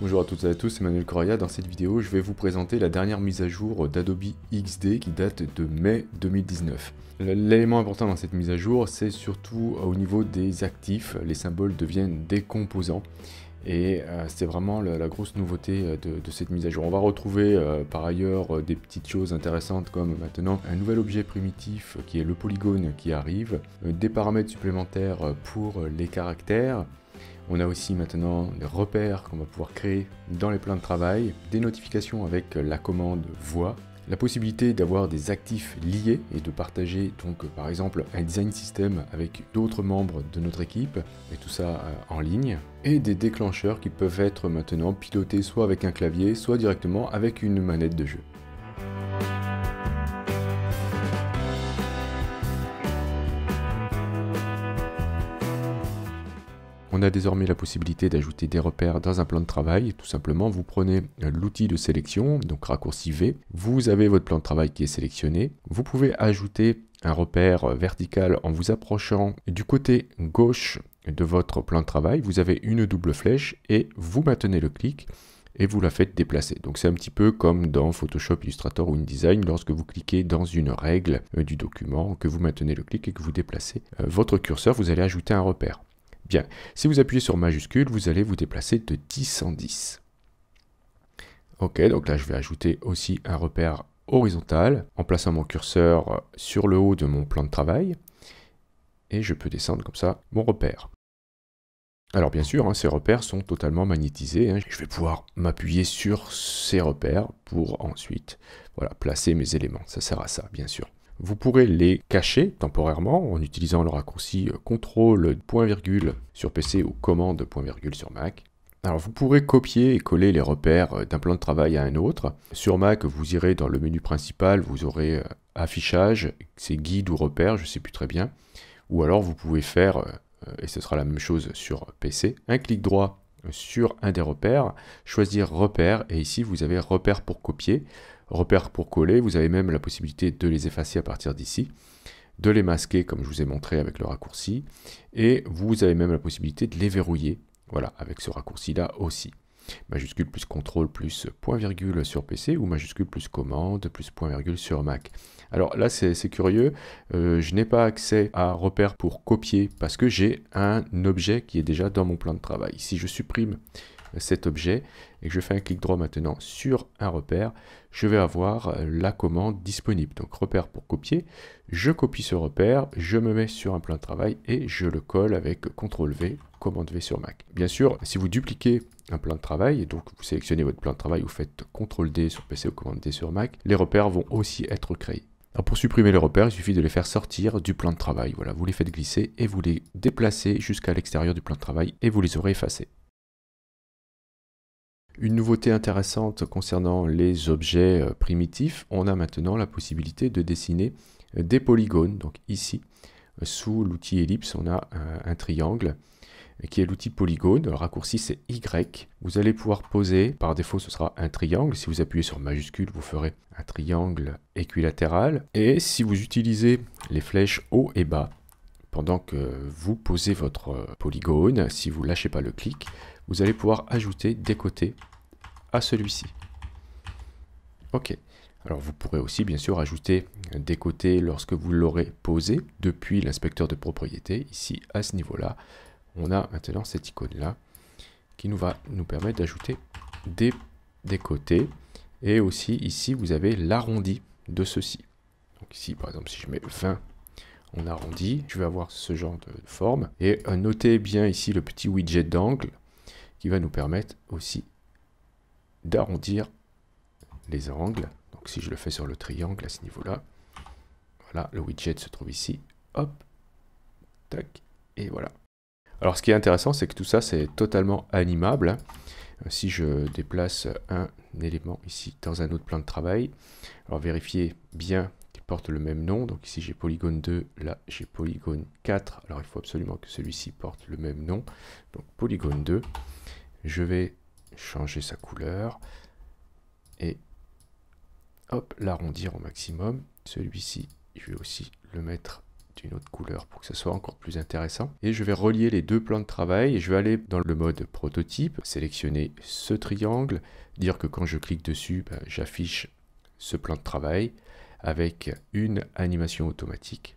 Bonjour à toutes et à tous, c'est Manuel Correa. Dans cette vidéo, je vais vous présenter la dernière mise à jour d'Adobe XD qui date de mai 2019. L'élément important dans cette mise à jour, c'est surtout au niveau des actifs. Les symboles deviennent des composants. Et euh, c'est vraiment la, grosse nouveauté euh, de, cette mise à jour. On va retrouver euh, par ailleurs des petites choses intéressantes comme maintenant un nouvel objet primitif qui est le polygone qui arrive, des paramètres supplémentaires pour les caractères, on a aussi maintenant des repères qu'on va pouvoir créer dans les plans de travail, des notifications avec la commande voix, la possibilité d'avoir des actifs liés et de partager donc par exemple un design system avec d'autres membres de notre équipe et tout ça euh, en ligne et des déclencheurs qui peuvent être maintenant pilotés soit avec un clavier soit directement avec une manette de jeu. on a désormais la possibilité d'ajouter des repères dans un plan de travail. Tout simplement, vous prenez euh, l'outil de sélection, donc raccourci V, vous avez votre plan de travail qui est sélectionné. Vous pouvez ajouter un repère euh, vertical en vous approchant du côté gauche de votre plan de travail. Vous avez une double flèche et vous maintenez le clic et vous la faites déplacer. Donc c'est un petit peu comme dans Photoshop, Illustrator ou InDesign, lorsque vous cliquez dans une règle euh, du document, que vous maintenez le clic et que vous déplacez votre curseur, vous allez ajouter un repère. Bien, si vous appuyez sur majuscule, vous allez vous déplacer de 10 en 10. Ok, donc là je vais ajouter aussi un repère horizontal en plaçant mon curseur sur le haut de mon plan de travail. Et je peux descendre comme ça mon repère. Alors bien sûr, hein, ces repères sont totalement magnétisés. Hein. Je vais pouvoir m'appuyer sur ces repères pour ensuite voilà, placer mes éléments. Ça sert à ça, bien sûr. Vous pourrez les cacher temporairement en utilisant le raccourci euh, CTRL point virgule sur PC ou commande point virgule sur Mac. Alors vous pourrez copier et coller les repères euh, d'un plan de travail à un autre. Sur Mac, vous irez dans le menu principal, vous aurez euh, affichage, c'est guide ou repère, je ne sais plus très bien. Ou alors vous pouvez faire, et ce sera la même chose sur PC, un clic droit sur un des repères, choisir repère et ici vous avez repère pour copier repères pour coller. Vous avez même la possibilité de les effacer à partir d'ici, de les masquer comme je vous ai montré avec le raccourci, et vous avez même la possibilité de les verrouiller, voilà, avec ce raccourci-là aussi. Majuscule plus contrôle plus point virgule sur PC ou majuscule plus commande plus point virgule sur Mac. Alors là, c'est curieux, euh, je n'ai pas accès à repères pour copier parce que j'ai un objet qui est déjà dans mon plan de travail. Si je supprime cet objet et je fais un clic droit maintenant sur un repère, je vais avoir euh, la commande disponible. Donc repère pour copier, je copie ce repère, je me mets sur un plan de travail et je le colle avec CTRL V, commande V sur Mac. Bien sûr, si vous dupliquez un plan de travail, et donc vous sélectionnez votre plan de travail, vous faites CTRL D sur PC ou commande D sur Mac, les repères vont aussi être créés. Alors pour supprimer les repères, il suffit de les faire sortir du plan de travail. Voilà, vous les faites glisser et vous les déplacez jusqu'à l'extérieur du plan de travail et vous les aurez effacés. Une nouveauté intéressante concernant les objets euh, primitifs, on a maintenant la possibilité de dessiner euh, des polygones. Donc ici, euh, sous l'outil ellipse, on a un triangle qui est l'outil polygone. Le raccourci, c'est Y. Vous allez pouvoir poser, par défaut, ce sera un triangle. Si vous appuyez sur majuscule, vous ferez un triangle équilatéral. Et si vous utilisez les flèches haut et bas, pendant que vous posez votre polygone, si vous lâchez pas le clic, vous allez pouvoir ajouter des côtés celui-ci. Ok. Alors vous pourrez aussi bien sûr ajouter des côtés lorsque vous l'aurez posé depuis l'inspecteur de propriété. Ici à ce niveau-là, on a maintenant cette icône-là qui nous va nous permettre d'ajouter des, côtés. Et aussi ici, vous avez l'arrondi de ceci. Donc ici, par exemple, si je mets fin on arrondit, je vais avoir ce genre de forme. Et notez bien ici le petit widget d'angle qui va nous permettre aussi d'arrondir les angles. Donc si je le fais sur le triangle à ce niveau-là, voilà, le widget se trouve ici. Hop, tac, et voilà. Alors ce qui est intéressant, c'est que tout ça, c'est totalement animable. Euh, si je déplace un élément ici dans un autre plan de travail, alors vérifiez bien qu'il porte le même nom. Donc ici, j'ai polygone 2, là, j'ai polygone 4. Alors il faut absolument que celui-ci porte le même nom. Donc polygone 2. Je vais changer sa couleur et hop, l'arrondir au maximum. Celui-ci, je vais aussi le mettre d'une autre couleur pour que ce soit encore plus intéressant. Et je vais relier les deux plans de travail et je vais aller dans le mode prototype, sélectionner ce triangle, dire que quand je clique dessus, ben, j'affiche ce plan de travail avec une animation automatique.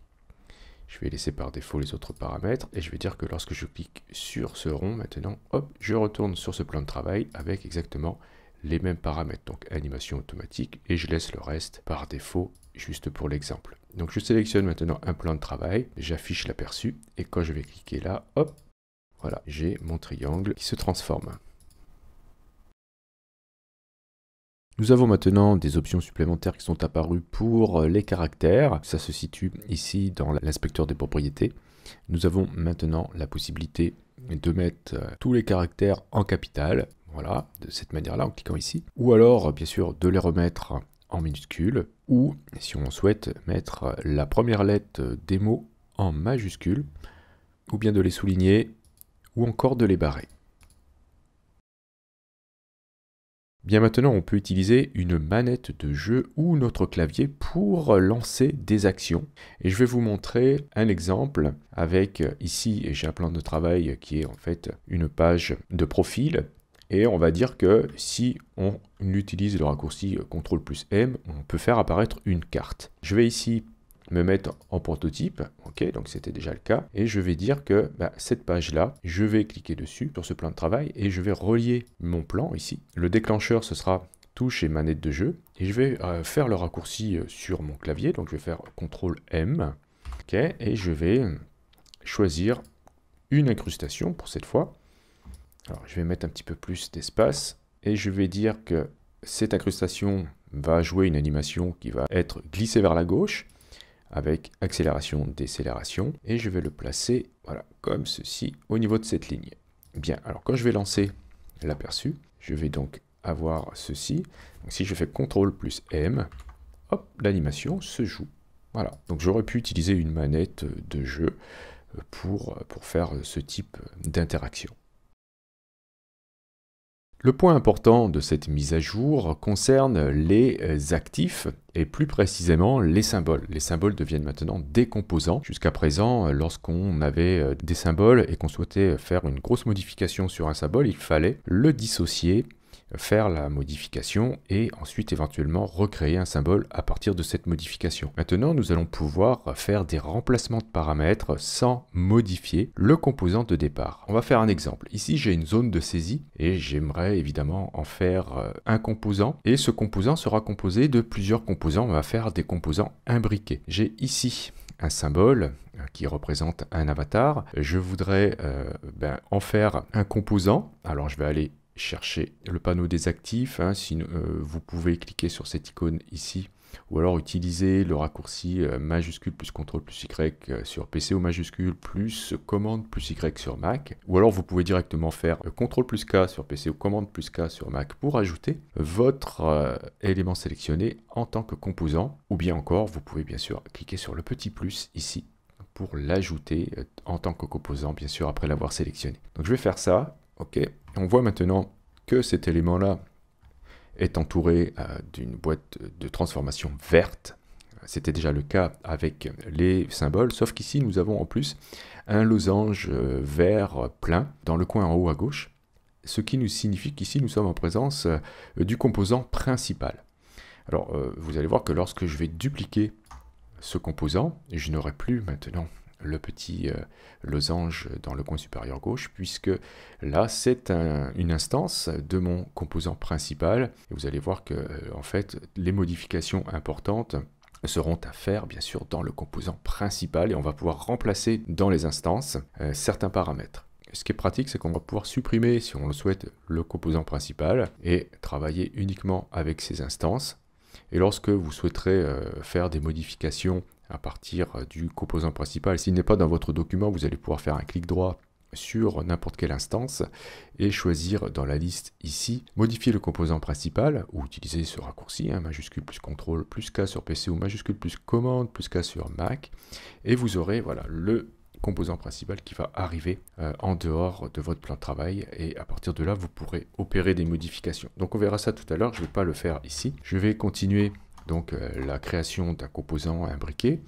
Je vais laisser par défaut les autres paramètres et je vais dire que lorsque je clique sur ce rond, maintenant, hop, je retourne sur ce plan de travail avec exactement les mêmes paramètres, donc animation automatique, et je laisse le reste par défaut juste pour l'exemple. Donc je sélectionne maintenant un plan de travail, j'affiche l'aperçu, et quand je vais cliquer là, hop, voilà, j'ai mon triangle qui se transforme. Nous avons maintenant des options supplémentaires qui sont apparues pour euh, les caractères. Ça se situe ici dans l'inspecteur des propriétés. Nous avons maintenant la possibilité de mettre euh, tous les caractères en capital. Voilà, de cette manière-là, en cliquant ici. Ou alors, euh, bien sûr, de les remettre en minuscules. Ou, si on souhaite, mettre la première lettre des mots en majuscule. Ou bien de les souligner. Ou encore de les barrer. Bien maintenant, on peut utiliser une manette de jeu ou notre clavier pour lancer des actions. Et je vais vous montrer un exemple avec ici, j'ai un plan de travail qui est en fait une page de profil. Et on va dire que si on utilise le raccourci euh, CTRL plus M, on peut faire apparaître une carte. Je vais ici me mettre en prototype. Ok, donc c'était déjà le cas. Et je vais dire que bah, cette page-là, je vais cliquer dessus sur ce plan de travail et je vais relier mon plan ici. Le déclencheur, ce sera touche et manette de jeu. Et je vais euh, faire le raccourci euh, sur mon clavier. Donc je vais faire CTRL M. Ok, et je vais choisir une incrustation pour cette fois. Alors je vais mettre un petit peu plus d'espace et je vais dire que cette incrustation va jouer une animation qui va être glissée vers la gauche avec accélération, décélération, et je vais le placer voilà, comme ceci au niveau de cette ligne. Bien, alors quand je vais lancer l'aperçu, je vais donc avoir ceci. Donc, si je fais CTRL plus M, hop, l'animation se joue. Voilà, donc j'aurais pu utiliser une manette de jeu pour faire ce type d'interaction. Le point important de cette mise à jour concerne les euh, actifs et plus précisément les symboles. Les symboles deviennent maintenant des composants. Jusqu'à présent, euh, lorsqu'on avait euh, des symboles et qu'on souhaitait faire une grosse modification sur un symbole, il fallait le dissocier faire la modification et ensuite éventuellement recréer un symbole à partir de cette modification. Maintenant, nous allons pouvoir faire des remplacements de paramètres sans modifier le composant de départ. On va faire un exemple. Ici, j'ai une zone de saisie et j'aimerais évidemment en faire euh, un composant. Et ce composant sera composé de plusieurs composants. On va faire des composants imbriqués. J'ai ici un symbole euh, qui représente un avatar. Je voudrais euh, ben, en faire un composant. Alors je vais aller chercher le panneau des actifs. Hein, si, euh, vous pouvez cliquer sur cette icône ici ou alors utiliser le raccourci euh, majuscule plus contrôle plus Y euh, sur PC ou majuscule plus commande plus Y sur Mac. Ou alors vous pouvez directement faire contrôle plus K sur PC ou commande plus K sur Mac pour ajouter votre élément sélectionné en tant que composant. Ou bien encore, vous pouvez bien sûr cliquer sur le petit plus ici pour l'ajouter en tant que composant, bien sûr, après l'avoir sélectionné. Donc je vais faire ça. Ok, on voit maintenant que cet élément-là est entouré euh, d'une boîte de transformation verte. C'était déjà le cas avec les symboles, sauf qu'ici nous avons en plus un losange euh, vert plein dans le coin en haut à gauche, ce qui nous signifie qu'ici nous sommes en présence euh, du composant principal. Alors vous allez voir que lorsque je vais dupliquer ce composant, je n'aurai plus maintenant le petit euh, losange dans le coin supérieur gauche, puisque là, c'est une instance de mon composant principal. Et vous allez voir que, euh, en fait, les modifications importantes seront à faire bien sûr dans le composant principal et on va pouvoir remplacer dans les instances euh, certains paramètres. Ce qui est pratique, c'est qu'on va pouvoir supprimer, si on le souhaite, le composant principal et travailler uniquement avec ces instances. Et lorsque vous souhaiterez faire des modifications à partir euh, du composant principal. S'il n'est pas dans votre document, vous allez pouvoir faire un clic droit sur n'importe quelle instance et choisir dans la liste ici, modifier le composant principal ou utiliser ce raccourci, un hein, majuscule plus contrôle plus K sur PC ou majuscule plus commande plus K sur Mac et vous aurez voilà le composant principal qui va arriver euh, en dehors de votre plan de travail et à partir de là vous pourrez opérer des modifications. Donc on verra ça tout à l'heure, je ne vais pas le faire ici. Je vais continuer donc euh, la création d'un composant imbriqué.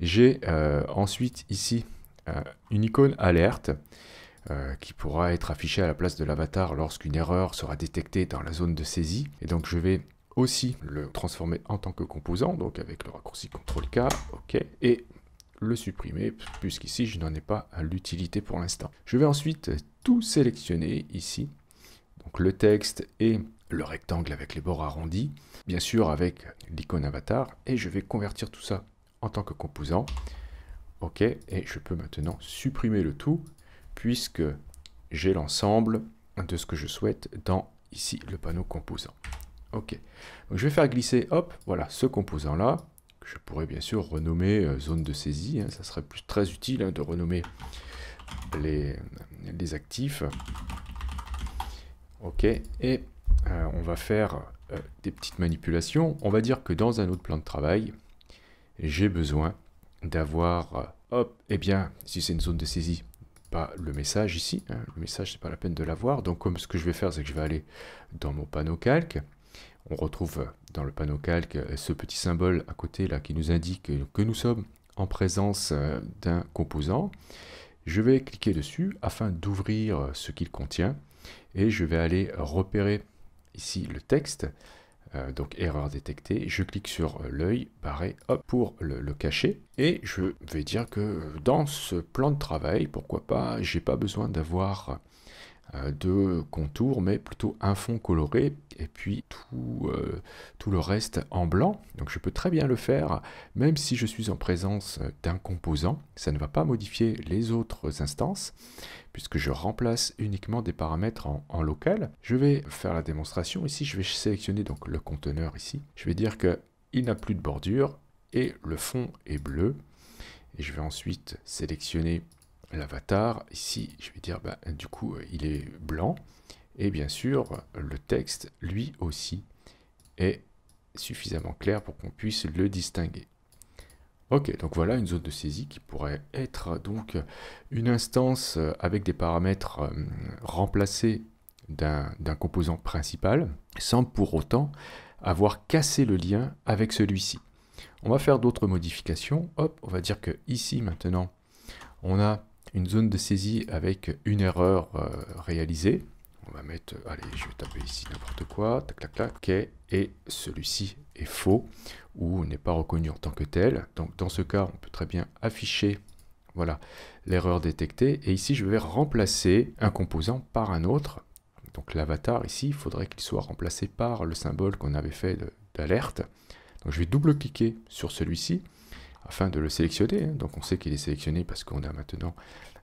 J'ai euh, ensuite ici euh, une icône alerte qui pourra être affichée à la place de l'avatar lorsqu'une erreur sera détectée dans la zone de saisie. Et donc je vais aussi le transformer en tant que composant, donc avec le raccourci CTRL-K, OK, et le supprimer, puisqu'ici je n'en ai pas l'utilité pour l'instant. Je vais ensuite tout sélectionner ici, donc le texte et le rectangle avec les bords arrondis, bien sûr avec l'icône avatar, et je vais convertir tout ça en tant que composant. OK, et je peux maintenant supprimer le tout, puisque j'ai l'ensemble de ce que je souhaite dans ici le panneau composant. OK, donc je vais faire glisser, hop, voilà, ce composant-là, que je pourrais bien sûr renommer euh, zone de saisie, hein. ça serait plus très utile hein, de renommer les, les actifs. OK, et euh, on va faire euh, des petites manipulations. On va dire que dans un autre plan de travail, j'ai besoin d'avoir, euh, hop, eh bien, si c'est une zone de saisie, pas le message ici. Hein. le message, n'est pas la peine de l'avoir. Donc, comme ce que je vais faire, c'est que je vais aller dans mon panneau calque. On retrouve dans le panneau calque ce petit symbole à côté là qui nous indique que nous sommes en présence d'un composant. Je vais cliquer dessus afin d'ouvrir ce qu'il contient et je vais aller repérer ici le texte, euh, donc erreur détectée, je clique sur euh, l'œil barré hop, pour le, le, cacher et je vais dire que euh, dans ce plan de travail, pourquoi pas, j'ai pas besoin d'avoir euh, de contours mais plutôt un fond coloré et puis tout, euh, tout, le reste en blanc. Donc je peux très bien le faire, même si je suis en présence d'un composant. Ça ne va pas modifier les autres instances, puisque je remplace uniquement des paramètres en, en local. Je vais faire la démonstration ici, je vais sélectionner donc le conteneur ici. Je vais dire que il n'a plus de bordure et le fond est bleu. Et je vais ensuite sélectionner l'avatar, ici, je vais dire, bah, du coup, euh, il est blanc. Et bien sûr, le texte, lui aussi, est suffisamment clair pour qu'on puisse le distinguer. Ok, donc voilà une zone de saisie qui pourrait être donc une instance euh, avec des paramètres euh, remplacés d'un composant principal, sans pour autant avoir cassé le lien avec celui-ci. On va faire d'autres modifications. Hop, on va dire que ici maintenant, on a une zone de saisie avec une erreur euh, réalisée. On va mettre, euh, allez, je vais taper ici n'importe quoi, tac, tac, tac, et celui-ci est faux ou n'est pas reconnu en tant que tel. Donc dans ce cas, on peut très bien afficher voilà l'erreur détectée. Et ici, je vais remplacer un composant par un autre. Donc l'avatar ici, il faudrait qu'il soit remplacé par le symbole qu'on avait fait d'alerte. Donc je vais double-cliquer sur celui-ci afin de le sélectionner. Hein. Donc on sait qu'il est sélectionné parce qu'on a maintenant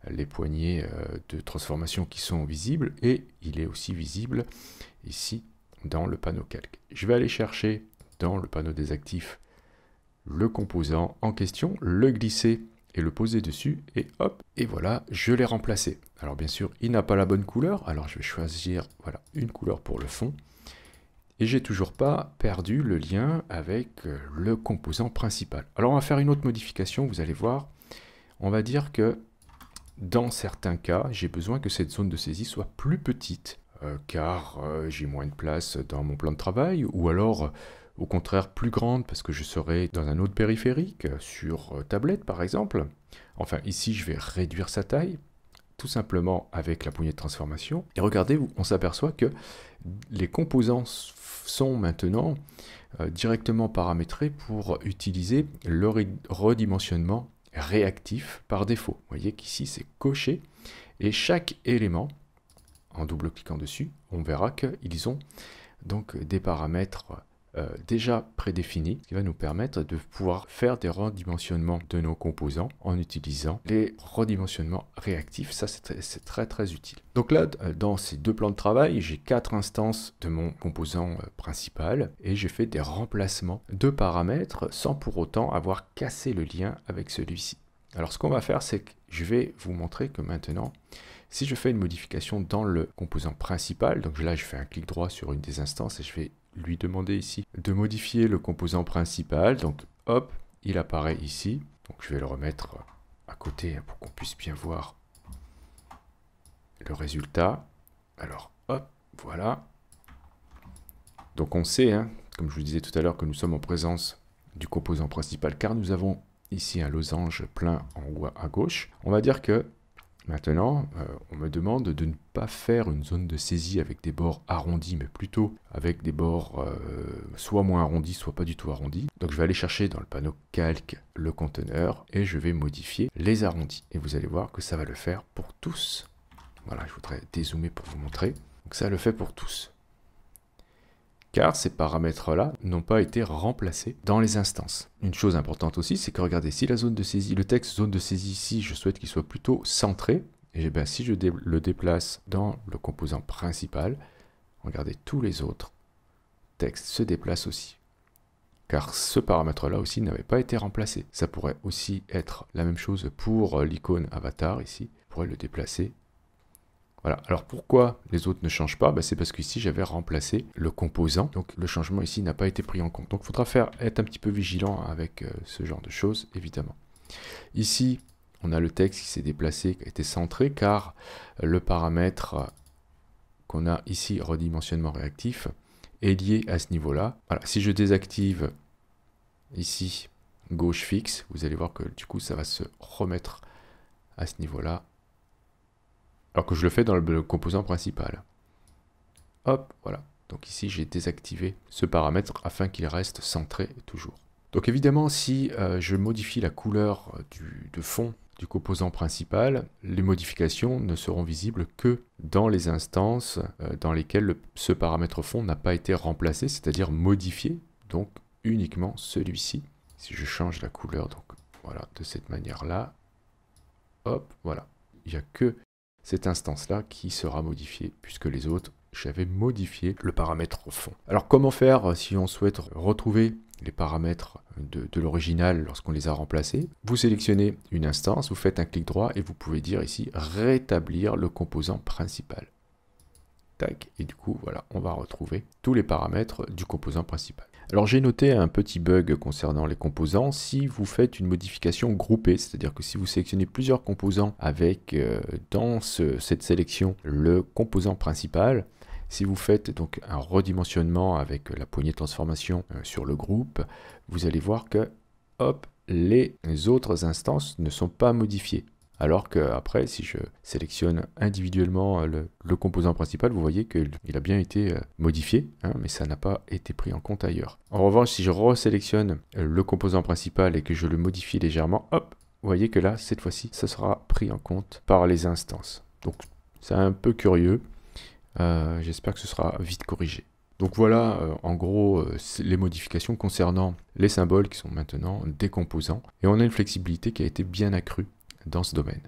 les poignées euh, de transformation qui sont visibles et il est aussi visible ici dans le panneau calque. Je vais aller chercher dans le panneau des actifs le composant en question, le glisser et le poser dessus et hop et voilà je l'ai remplacé alors bien sûr il n'a pas la bonne couleur alors je vais choisir voilà une couleur pour le fond et j'ai toujours pas perdu le lien avec euh, le composant principal. Alors on va faire une autre modification, vous allez voir. On va dire que dans certains cas, j'ai besoin que cette zone de saisie soit plus petite euh, car euh, j'ai moins de place dans mon plan de travail ou alors au contraire plus grande parce que je serai dans un autre périphérique sur tablette par exemple. Enfin ici je vais réduire sa taille tout simplement avec la poignée de transformation. Et regardez, vous on s'aperçoit que les composants sont maintenant euh, directement paramétrés pour utiliser le redimensionnement réactif par défaut. Vous voyez qu'ici c'est coché et chaque élément, en double-cliquant dessus, on verra qu'ils ont donc des paramètres euh, déjà prédéfini, qui va nous permettre de pouvoir faire des redimensionnements de nos composants en utilisant les redimensionnements réactifs. Ça, c'est très, très, utile. Donc là, euh, dans ces deux plans de travail, j'ai quatre instances de mon composant euh, principal et j'ai fait des remplacements de paramètres sans pour autant avoir cassé le lien avec celui-ci. Alors ce qu'on va faire, c'est que je vais vous montrer que maintenant, si je fais une modification dans le composant principal, donc là je fais un clic droit sur une des instances et je fais lui demander ici de modifier le composant principal. Donc hop, il apparaît ici. Donc je vais le remettre à côté pour qu'on puisse bien voir le résultat. Alors hop, voilà. Donc on sait, hein, comme je vous disais tout à l'heure, que nous sommes en présence du composant principal car nous avons ici un losange plein en haut à gauche. On va dire que Maintenant, euh, on me demande de ne pas faire une zone de saisie avec des bords arrondis, mais plutôt avec des bords euh, soit moins arrondis, soit pas du tout arrondis. Donc je vais aller chercher dans le panneau calque le conteneur et je vais modifier les arrondis. Et vous allez voir que ça va le faire pour tous. Voilà, je voudrais dézoomer pour vous montrer. Donc ça le fait pour tous car ces paramètres-là n'ont pas été remplacés dans les instances. Une chose importante aussi, c'est que regardez, si la zone de saisie, le texte zone de saisie ici, je souhaite qu'il soit plutôt centré, et eh bien si je le déplace dans le composant principal, regardez, tous les autres textes se déplacent aussi car ce paramètre-là aussi n'avait pas été remplacé. Ça pourrait aussi être la même chose pour euh, l'icône avatar ici. je pourrait le déplacer alors pourquoi les autres ne changent pas bah, C'est parce qu'ici j'avais remplacé le composant. Donc le changement ici n'a pas été pris en compte. Donc il faudra être un petit peu vigilant avec euh, ce genre de choses, évidemment. Ici, on a le texte qui s'est déplacé, qui a été centré, car le paramètre qu'on a ici, redimensionnement réactif, est lié à ce niveau-là. Si je désactive ici gauche fixe, vous allez voir que du coup ça va se remettre à ce niveau-là alors que je le fais dans le composant principal. Hop, voilà. Donc ici, j'ai désactivé ce paramètre afin qu'il reste centré toujours. Donc évidemment, si euh, je modifie la couleur du, de fond du composant principal, les modifications ne seront visibles que dans les instances euh, dans lesquelles ce paramètre fond n'a pas été remplacé, c'est-à-dire modifié, donc uniquement celui-ci. Si je change la couleur, donc voilà, de cette manière-là, hop, voilà. Il n'y a que cette instance-là qui sera modifiée, puisque les autres, j'avais modifié le paramètre fond. Alors comment faire euh, si on souhaite retrouver les paramètres de, de l'original lorsqu'on les a remplacés. Vous sélectionnez une instance, vous faites un clic droit et vous pouvez dire ici rétablir le composant principal. Tac, et du coup, voilà, on va retrouver tous les paramètres du composant principal. Alors j'ai noté un petit bug concernant les composants si vous faites une modification groupée, c'est-à-dire que si vous sélectionnez plusieurs composants avec euh, dans cette sélection le composant principal, si vous faites donc un redimensionnement avec euh, la poignée de transformation euh, sur le groupe, vous allez voir que hop, les autres instances ne sont pas modifiées. Alors que après, si je sélectionne individuellement euh, le, composant principal, vous voyez qu'il a bien été euh, modifié, hein, mais ça n'a pas été pris en compte ailleurs. En revanche, si je resélectionne euh, le composant principal et que je le modifie légèrement, hop, vous voyez que là, cette fois-ci, ça sera pris en compte par les instances. Donc, c'est un peu curieux. J'espère que ce sera vite corrigé. Donc voilà, en gros, les modifications concernant les symboles qui sont maintenant des composants. Et on a une flexibilité qui a été bien accrue dans ce domaine.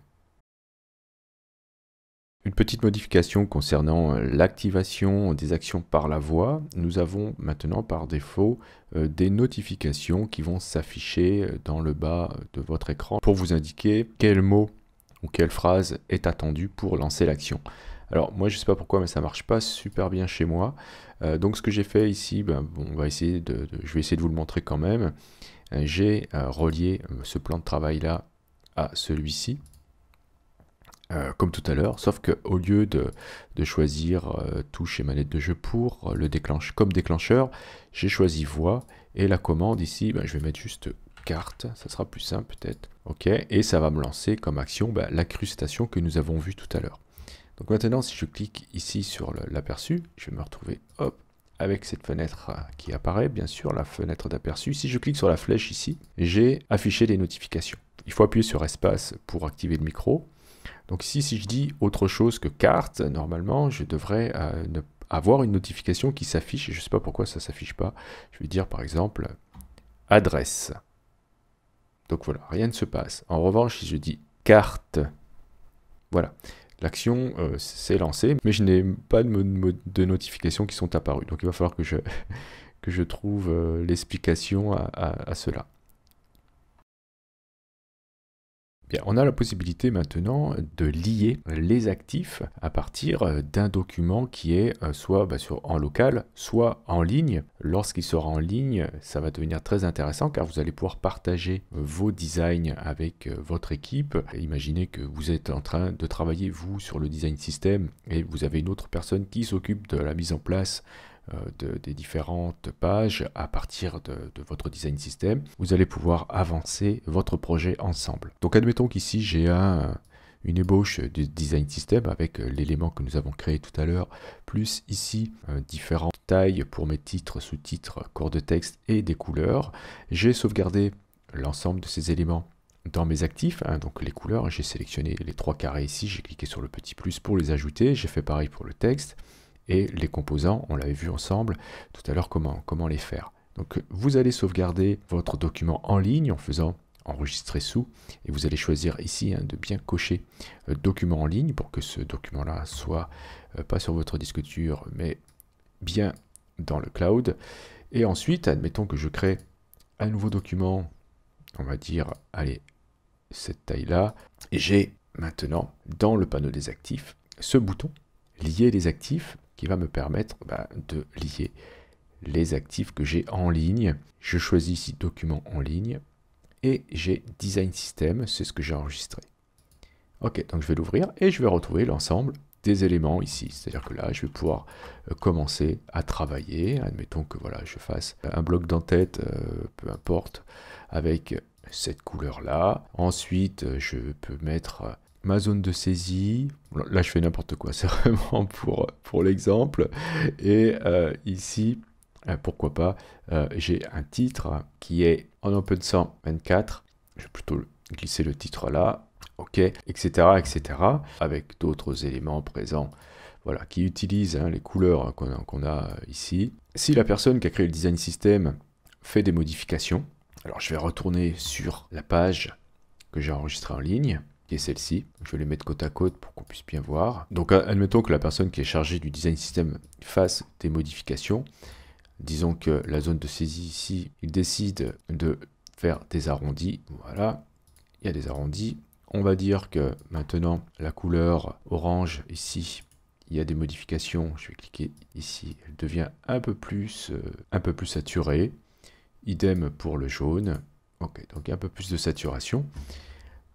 Une petite modification concernant euh, l'activation des actions par la voix. Nous avons maintenant par défaut euh, des notifications qui vont s'afficher euh, dans le bas de votre écran pour vous indiquer quel mot ou quelle phrase est attendue pour lancer l'action. Alors moi je ne sais pas pourquoi mais ça marche pas super bien chez moi. donc ce que j'ai fait ici, ben, on va essayer je vais essayer de vous le montrer quand même. J'ai relié ce plan de travail là à celui-ci, euh, comme tout à l'heure, sauf que au lieu de, choisir euh, touche et manette de jeu pour euh, le déclenche comme déclencheur, j'ai choisi voix et la commande ici, ben, je vais mettre juste carte, ça sera plus simple peut-être. Ok, et ça va me lancer comme action ben, la crustation que nous avons vue tout à l'heure. Donc maintenant, si je clique ici sur l'aperçu, je vais me retrouver hop, avec cette fenêtre qui apparaît, bien sûr, la fenêtre d'aperçu. Si je clique sur la flèche ici, j'ai affiché les notifications il faut appuyer sur espace pour activer le micro. Donc ici, si je dis autre chose que carte, normalement, je devrais euh, avoir une notification qui s'affiche. Je ne sais pas pourquoi ça ne s'affiche pas. Je vais dire, par exemple, adresse. Donc voilà, rien ne se passe. En revanche, si je dis carte, voilà, l'action euh, s'est lancée, mais je n'ai pas de, de, notifications qui sont apparues. Donc il va falloir que je, que je trouve euh, l'explication à cela. on a la possibilité maintenant de lier les actifs à partir euh, d'un document qui est euh, soit bah, en local, soit en ligne. Lorsqu'il sera en ligne, ça va devenir très intéressant car vous allez pouvoir partager euh, vos designs avec votre équipe. Imaginez que vous êtes en train de travailler vous sur le design système et vous avez une autre personne qui s'occupe de la mise en place euh, des différentes pages à partir de, votre design system, vous allez pouvoir avancer votre projet ensemble. Donc admettons qu'ici j'ai euh, une ébauche du design system avec euh, l'élément que nous avons créé tout à l'heure, plus ici différentes tailles pour mes titres, sous-titres, corps de texte et des couleurs. J'ai sauvegardé l'ensemble de ces éléments dans mes actifs, hein, donc les couleurs, j'ai sélectionné les trois carrés ici, j'ai cliqué sur le petit plus pour les ajouter, j'ai fait pareil pour le texte et les composants, on l'avait vu ensemble tout à l'heure comment, comment les faire. Donc vous allez sauvegarder votre document en ligne en faisant enregistrer sous et vous allez choisir ici hein, de bien cocher euh, document en ligne pour que ce document là soit euh, pas sur votre disque dur mais bien dans le cloud et ensuite admettons que je crée un nouveau document on va dire allez cette taille là et j'ai maintenant dans le panneau des actifs ce bouton lier les actifs va me permettre bah, de lier les actifs que j'ai en ligne. Je choisis ici document en ligne et j'ai design system, c'est ce que j'ai enregistré. Ok, donc je vais l'ouvrir et je vais retrouver l'ensemble des éléments ici. C'est-à-dire que là, je vais pouvoir euh, commencer à travailler. Admettons que voilà, je fasse un bloc d'entête, euh, peu importe, avec cette couleur-là. Ensuite, euh, je peux mettre euh, ma zone de saisie. Là, je fais n'importe quoi, c'est vraiment pour, pour l'exemple. Et euh, ici, pourquoi pas, j'ai un titre qui est en Open 124. Je vais plutôt glisser le titre là. OK, etc., etc., avec d'autres éléments présents voilà, qui utilisent hein, les couleurs qu'on a, a ici. Si la personne qui a créé le design system fait des modifications, alors je vais retourner sur la page que j'ai enregistrée en ligne, qui est celle-ci. Je vais les mettre côte à côte pour qu'on puisse bien voir. Donc euh, admettons que la personne qui est chargée du design système fasse des modifications. Disons que la zone de saisie ici, il décide de faire des arrondis. Voilà, il y a des arrondis. On va dire que maintenant, la couleur orange ici, il y a des modifications. Je vais cliquer ici. Elle devient un peu plus, euh, un peu plus saturée. Idem pour le jaune. Ok, donc un peu plus de saturation.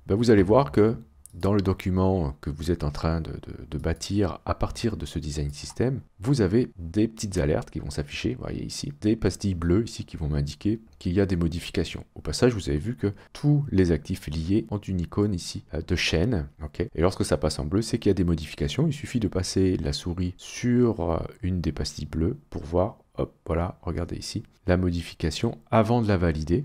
Ben, vous allez voir que dans le document que vous êtes en train de, bâtir à partir de ce design système, vous avez des petites alertes qui vont s'afficher, vous voyez ici, des pastilles bleues ici qui vont m'indiquer qu'il y a des modifications. Au passage, vous avez vu que tous les actifs liés ont une icône ici euh, de chaîne, ok Et lorsque ça passe en bleu, c'est qu'il y a des modifications. Il suffit de passer la souris sur euh, une des pastilles bleues pour voir hop, voilà, regardez ici, la modification avant de la valider.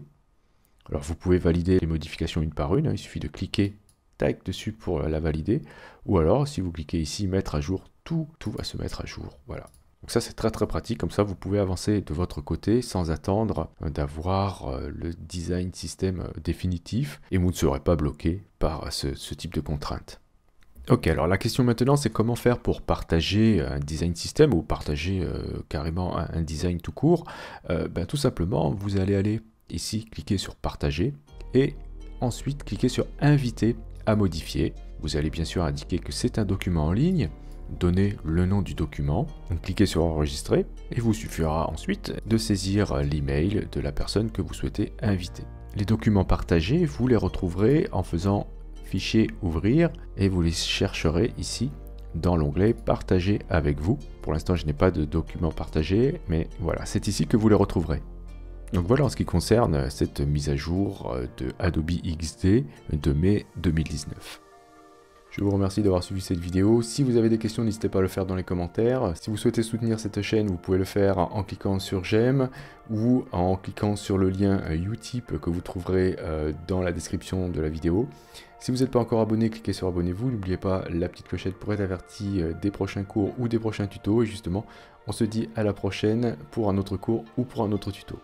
Alors vous pouvez valider les modifications une par une, hein. il suffit de cliquer tac dessus pour euh, la valider, ou alors si vous cliquez ici mettre à jour, tout, tout va se mettre à jour, voilà. Donc ça c'est très très pratique, comme ça vous pouvez avancer de votre côté sans attendre euh, d'avoir euh, le design système définitif et vous ne serez pas bloqué par ce, ce type de contrainte. Ok, alors la question maintenant, c'est comment faire pour partager euh, un design système ou partager euh, carrément un, design tout court euh, ben, Tout simplement, vous allez aller ici, cliquer sur partager et ensuite cliquer sur inviter à modifier. Vous allez bien sûr indiquer que c'est un document en ligne, donner le nom du document, cliquer sur enregistrer et vous suffira ensuite de saisir l'email de la personne que vous souhaitez inviter. Les documents partagés, vous les retrouverez en faisant ouvrir et vous les chercherez ici dans l'onglet Partager avec vous. Pour l'instant, je n'ai pas de documents partagés mais voilà, c'est ici que vous les retrouverez. Donc voilà en ce qui concerne cette mise à jour euh, de Adobe XD de mai 2019. Je vous remercie d'avoir suivi cette vidéo. Si vous avez des questions, n'hésitez pas à le faire dans les commentaires. Si vous souhaitez soutenir cette chaîne, vous pouvez le faire en cliquant sur j'aime ou en cliquant sur le lien euh, Utip que vous trouverez euh, dans la description de la vidéo. Si vous n'êtes pas encore abonné, cliquez sur abonnez-vous. N'oubliez pas la petite clochette pour être averti euh, des prochains cours ou des prochains tutos. Et justement, on se dit à la prochaine pour un autre cours ou pour un autre tuto.